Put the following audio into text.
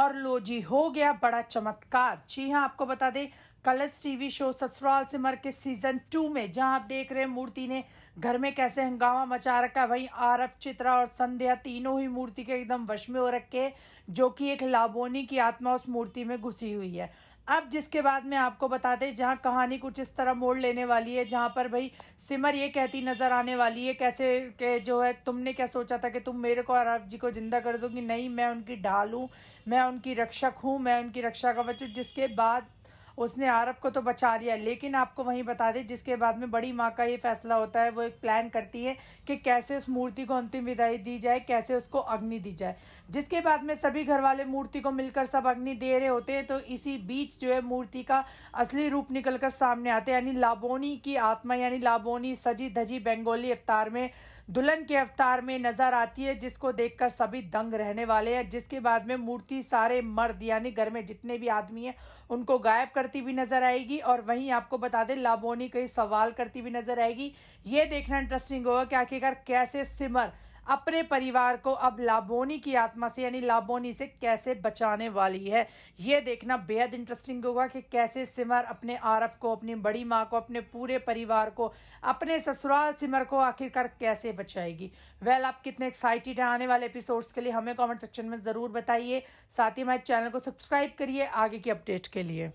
और लो जी हो गया बड़ा चमत्कार जी हाँ आपको बता दें कलर्स टीवी शो ससुराल सिमर के सीजन टू में जहां आप देख रहे हैं मूर्ति ने घर में कैसे हंगामा मचा रखा वहीं आरफ चित्रा और संध्या तीनों ही मूर्ति के एकदम वश में हो रखे जो कि एक लाबोनी की आत्मा उस मूर्ति में घुसी हुई है अब जिसके बाद में आपको बताते हैं जहाँ कहानी कुछ इस तरह मोड़ लेने वाली है जहाँ पर भाई सिमर ये कहती नज़र आने वाली है कैसे के जो है तुमने क्या सोचा था कि तुम मेरे को और आप जी को ज़िंदा कर दोगी नहीं मैं उनकी ढाल हूँ मैं उनकी रक्षक हूँ मैं उनकी रक्षा का बच्चू जिसके बाद उसने आरब को तो बचा लिया लेकिन आपको वहीं बता दें जिसके बाद में बड़ी माँ का ये फैसला होता है वो एक प्लान करती है कि कैसे उस मूर्ति को अंतिम विदाई दी जाए कैसे उसको अग्नि दी जाए जिसके बाद में सभी घर वाले मूर्ति को मिलकर सब अग्नि दे रहे होते हैं तो इसी बीच जो है मूर्ति का असली रूप निकलकर सामने आते हैं यानी लाबोनी की आत्मा यानी लाबोनी सजी धजी बेंगोली अवतार में दुल्हन के अवतार में नजर आती है जिसको देखकर सभी दंग रहने वाले हैं जिसके बाद में मूर्ति सारे मर्द यानी घर में जितने भी आदमी हैं उनको गायब करती हुई नजर आएगी और वहीं आपको बता दें लाबोनी कई सवाल करती हुई नजर आएगी ये देखना इंटरेस्टिंग होगा कि आखिरकार कैसे सिमर अपने परिवार को अब लाबोनी की आत्मा से यानी लाबोनी से कैसे बचाने वाली है ये देखना बेहद इंटरेस्टिंग होगा कि कैसे सिमर अपने आरफ को अपनी बड़ी माँ को अपने पूरे परिवार को अपने ससुराल सिमर को आखिरकार कैसे बचाएगी वेल well, आप कितने एक्साइटेड हैं आने वाले एपिसोड्स के लिए हमें कमेंट सेक्शन में ज़रूर बताइए साथ ही हमारे चैनल को सब्सक्राइब करिए आगे की अपडेट के लिए